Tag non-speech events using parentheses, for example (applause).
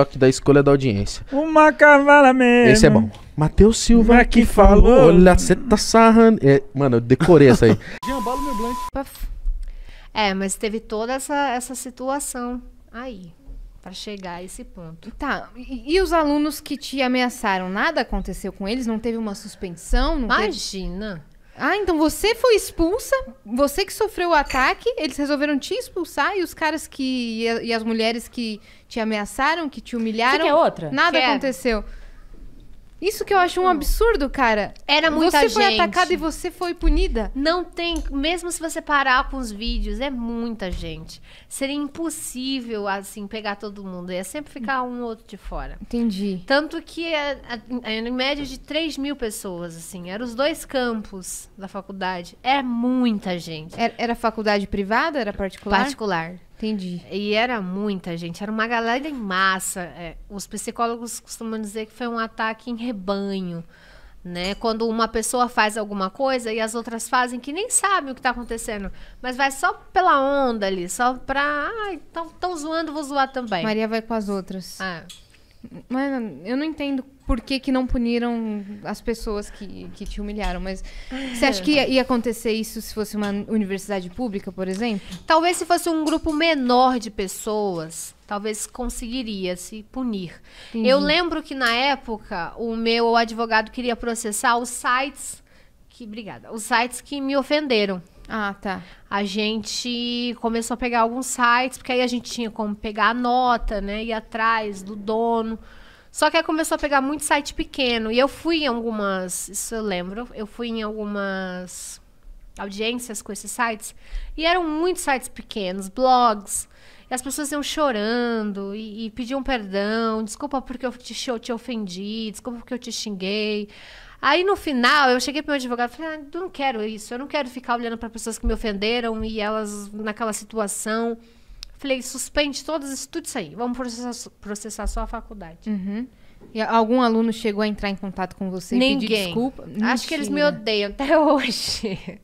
toque da escolha da audiência. Uma cavala mesmo. Esse é bom. Matheus Silva é que, falou. falou. Olha, você tá sarrando. É, mano, eu decorei essa aí. (laughs) É, mas teve toda essa, essa situação aí para chegar a esse ponto. Tá. E, e, os alunos que te ameaçaram, nada aconteceu com eles? Não teve uma suspensão? Imagina. Teve... Ah, então você foi expulsa, você que sofreu o ataque, eles resolveram te expulsar e os caras que. e, as mulheres que te ameaçaram, que te é humilharam. Você quer outra? Nada é? aconteceu. Isso que eu acho um absurdo, cara. Era muita você gente. Você foi atacada e você foi punida? Não tem, mesmo se você parar com os vídeos, é muita gente. Seria impossível, assim, pegar todo mundo. Ia sempre ficar um outro de fora. Entendi. Tanto que é, é, em média de 3 mil pessoas, assim. Eram os dois campos da faculdade. É muita gente. Era, era faculdade privada? Era particular? Particular. Entendi. E era muita gente, era uma galera em massa. É, os psicólogos costumam dizer que foi um ataque em rebanho, né? Quando uma pessoa faz alguma coisa e as outras fazem que nem sabem o que está acontecendo, mas vai só pela onda ali, só pra. Ah, estão zoando, vou zoar também. Maria vai com as outras. É mas eu não entendo por que, que não puniram as pessoas que, que te humilharam, mas você acha que ia, ia acontecer isso se fosse uma universidade pública, por exemplo? Talvez se fosse um grupo menor de pessoas, talvez conseguiria se punir. Entendi. Eu lembro que na época o meu advogado queria processar os sites que, obrigada, os sites que me ofenderam. Ah, tá. A gente começou a pegar alguns sites, porque aí a gente tinha como pegar a nota, né? Ir atrás do dono. Só que aí começou a pegar muito site pequeno. E eu fui em algumas. Isso eu lembro. Eu fui em algumas audiências com esses sites. E eram muitos sites pequenos, blogs. E as pessoas iam chorando e, e pediam perdão. Desculpa porque eu te, eu te ofendi, desculpa porque eu te xinguei. Aí no final eu cheguei o meu advogado e falei: ah, eu não quero isso, eu não quero ficar olhando para pessoas que me ofenderam e elas naquela situação. Falei, suspende todas isso, tudo isso aí. Vamos processar, processar só a faculdade. Uhum. E algum aluno chegou a entrar em contato com você Ninguém. pedir desculpa? Acho que eles me odeiam até (laughs) hoje.